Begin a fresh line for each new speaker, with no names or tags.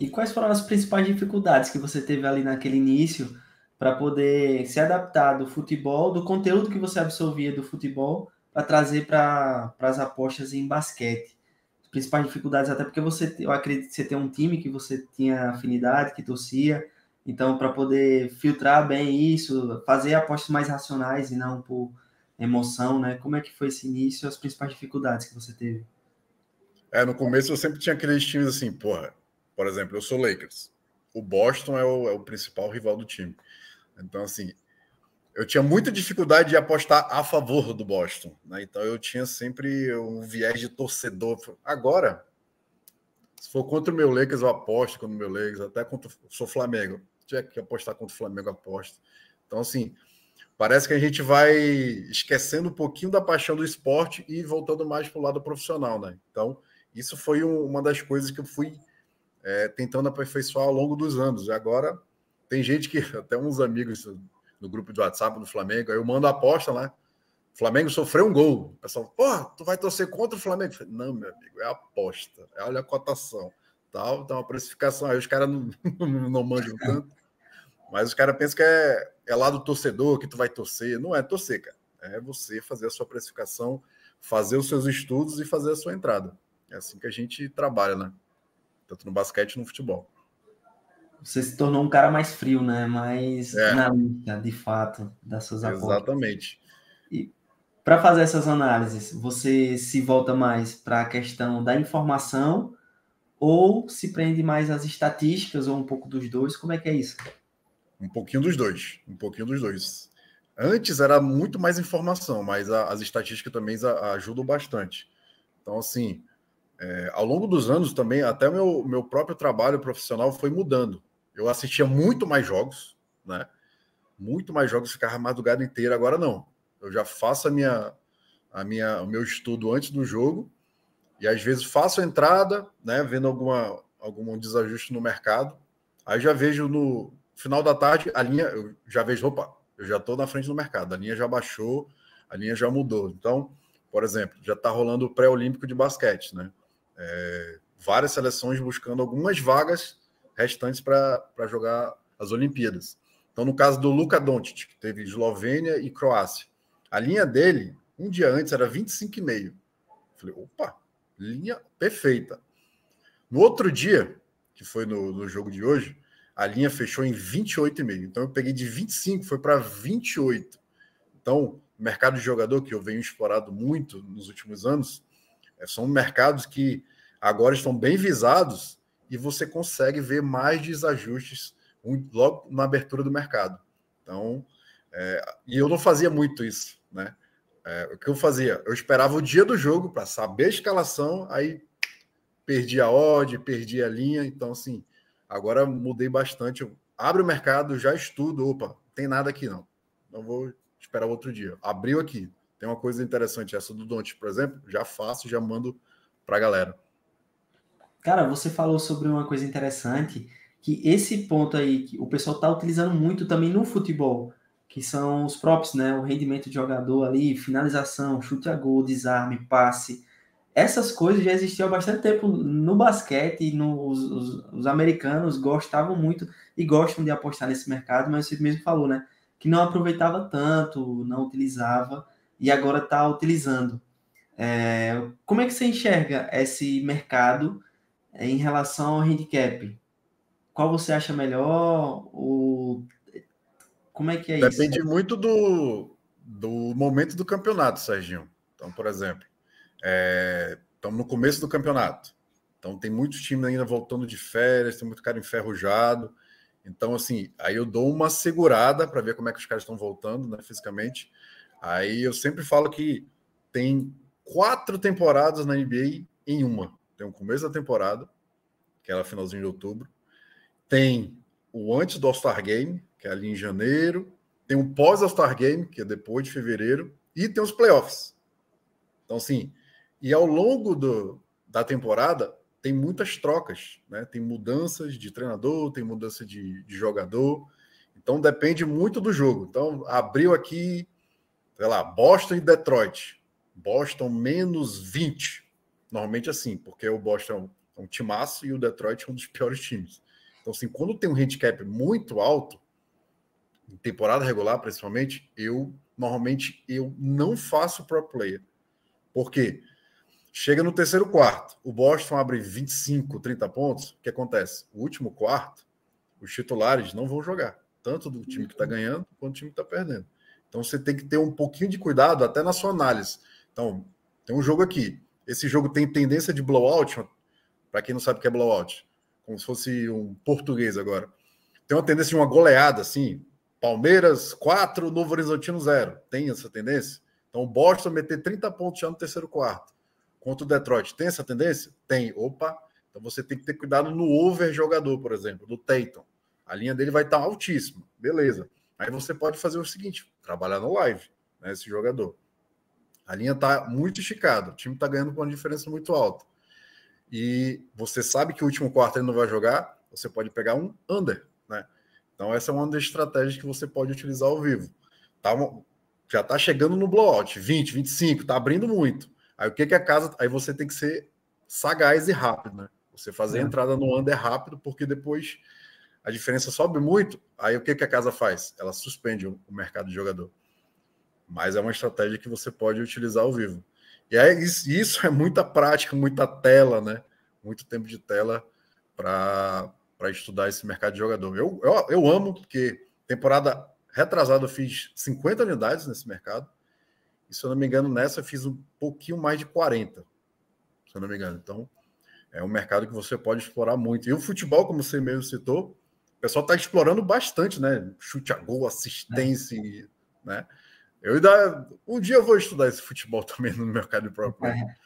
E quais foram as principais dificuldades que você teve ali naquele início para poder se adaptar do futebol, do conteúdo que você absorvia do futebol, para trazer para as apostas em basquete? As principais dificuldades, até porque você, eu acredito que você tem um time que você tinha afinidade, que torcia, então para poder filtrar bem isso, fazer apostas mais racionais e não por emoção, né? Como é que foi esse início, as principais dificuldades que você teve? É, no começo eu sempre tinha aqueles times assim, porra,
por exemplo, eu sou Lakers. O Boston é o, é o principal rival do time. Então, assim, eu tinha muita dificuldade de apostar a favor do Boston. Né? Então, eu tinha sempre um viés de torcedor. Agora, se for contra o meu Lakers, eu aposto contra o meu Lakers, até contra sou Flamengo. Tinha que apostar contra o Flamengo, aposto. Então, assim, parece que a gente vai esquecendo um pouquinho da paixão do esporte e voltando mais para o lado profissional, né? Então, isso foi um, uma das coisas que eu fui é, tentando aperfeiçoar ao longo dos anos. E agora tem gente que, até uns amigos no grupo de WhatsApp do Flamengo, aí eu mando a aposta lá. O Flamengo sofreu um gol. O pessoal, porra, tu vai torcer contra o Flamengo? falei, não, meu amigo, é aposta. É, olha a cotação. Tal, então a precificação. Aí os caras não, não mandam tanto. Mas os caras pensam que é, é lá do torcedor que tu vai torcer. Não é torcer, cara. É você fazer a sua precificação, fazer os seus estudos e fazer a sua entrada. É assim que a gente trabalha, né? tanto tá no
basquete quanto no futebol. Você se tornou um cara mais frio, né? Mais é. analítica, de fato, das suas apostas. Exatamente. E para fazer essas análises, você se volta mais para a questão da informação ou se prende mais às estatísticas ou um pouco dos dois? Como é que é isso? Um pouquinho dos dois, um
pouquinho dos dois. Antes era muito mais informação, mas a, as estatísticas também ajudam bastante. Então, assim, é, ao longo dos anos também, até meu, meu próprio trabalho profissional foi mudando. Eu assistia muito mais jogos, né? Muito mais jogos, ficava a madrugada inteira. Agora não. Eu já faço a minha, a minha, o meu estudo antes do jogo e às vezes faço a entrada, né? Vendo alguma, algum desajuste no mercado. Aí já vejo no final da tarde a linha, eu já vejo, opa, eu já estou na frente do mercado. A linha já baixou, a linha já mudou. Então, por exemplo, já está rolando o pré-olímpico de basquete, né? É, várias seleções buscando algumas vagas restantes para jogar as Olimpíadas. Então, no caso do Luka Doncic, que teve Eslovênia e Croácia, a linha dele, um dia antes, era 25,5. Falei, opa, linha perfeita. No outro dia, que foi no, no jogo de hoje, a linha fechou em 28,5. Então, eu peguei de 25, foi para 28. Então, mercado de jogador, que eu venho explorado muito nos últimos anos, é, são mercados que agora estão bem visados e você consegue ver mais desajustes logo na abertura do mercado. Então, é, e eu não fazia muito isso, né? É, o que eu fazia? Eu esperava o dia do jogo para saber a escalação, aí perdi a odd, perdi a linha. Então, assim, agora mudei bastante. Abre o mercado, já estudo. Opa, tem nada aqui não. Não vou esperar outro dia. Abriu aqui. Tem uma coisa interessante, essa do Don't, por
exemplo, já faço, já mando para a galera. Cara, você falou sobre uma coisa interessante, que esse ponto aí, que o pessoal está utilizando muito também no futebol, que são os props, né? O rendimento de jogador ali, finalização, chute a gol, desarme, passe. Essas coisas já existiam há bastante tempo no basquete, no, os, os, os americanos gostavam muito e gostam de apostar nesse mercado, mas você mesmo falou, né? Que não aproveitava tanto, não utilizava e agora está utilizando. É, como é que você enxerga esse mercado é, em relação ao handicap? Qual você acha melhor? Ou... Como é
que é Depende isso? Depende muito do, do momento do campeonato, Serginho. Então, por exemplo, é, estamos no começo do campeonato. Então, tem muitos times ainda voltando de férias, tem muito cara enferrujado. Então, assim, aí eu dou uma segurada para ver como é que os caras estão voltando né, fisicamente. Aí eu sempre falo que tem quatro temporadas na NBA em uma. Tem o começo da temporada, que era finalzinho de outubro. Tem o antes do All-Star Game, que é ali em janeiro. Tem o pós-All-Star Game, que é depois de fevereiro. E tem os playoffs. Então, assim, e ao longo do, da temporada, tem muitas trocas, né? Tem mudanças de treinador, tem mudança de, de jogador. Então, depende muito do jogo. Então, abriu aqui, sei lá, Boston e Detroit. Boston menos 20. Normalmente assim, porque o Boston é um timaço e o Detroit é um dos piores times. Então, assim, quando tem um handicap muito alto, em temporada regular principalmente, eu normalmente eu não faço pro player. Por quê? Chega no terceiro quarto, o Boston abre 25, 30 pontos, o que acontece? O último quarto, os titulares não vão jogar, tanto do time que está uhum. ganhando quanto do time que está perdendo. Então você tem que ter um pouquinho de cuidado até na sua análise. Então, tem um jogo aqui. Esse jogo tem tendência de blowout, para quem não sabe o que é blowout, como se fosse um português agora. Tem uma tendência de uma goleada, assim. Palmeiras 4, Novo Horizontino 0. Tem essa tendência? Então, o Boston meter 30 pontos já no terceiro quarto. Contra o Detroit, tem essa tendência? Tem. Opa! Então você tem que ter cuidado no over jogador, por exemplo, do Tayton. A linha dele vai estar tá altíssima. Beleza. Aí você pode fazer o seguinte: trabalhar no live, né, esse jogador. A linha está muito esticada, o time está ganhando com uma diferença muito alta. E você sabe que o último quarto ele não vai jogar, você pode pegar um under, né? Então essa é uma das estratégias que você pode utilizar ao vivo. Tá, já está chegando no blowout, 20, 25, está abrindo muito. Aí o que que a casa, aí você tem que ser sagaz e rápido, né? Você fazer a é. entrada no under rápido, porque depois a diferença sobe muito, aí o que, que a casa faz? Ela suspende o mercado de jogador. Mas é uma estratégia que você pode utilizar ao vivo. E aí, isso é muita prática, muita tela, né? Muito tempo de tela para estudar esse mercado de jogador. Eu, eu, eu amo, porque temporada retrasada eu fiz 50 unidades nesse mercado. E se eu não me engano, nessa eu fiz um pouquinho mais de 40. Se eu não me engano. Então, é um mercado que você pode explorar muito. E o futebol, como você mesmo citou, pessoal está explorando bastante, né? Chute a gol, assistência,
é. né? Eu ainda. Um dia eu vou estudar esse futebol também no mercado próprio. É.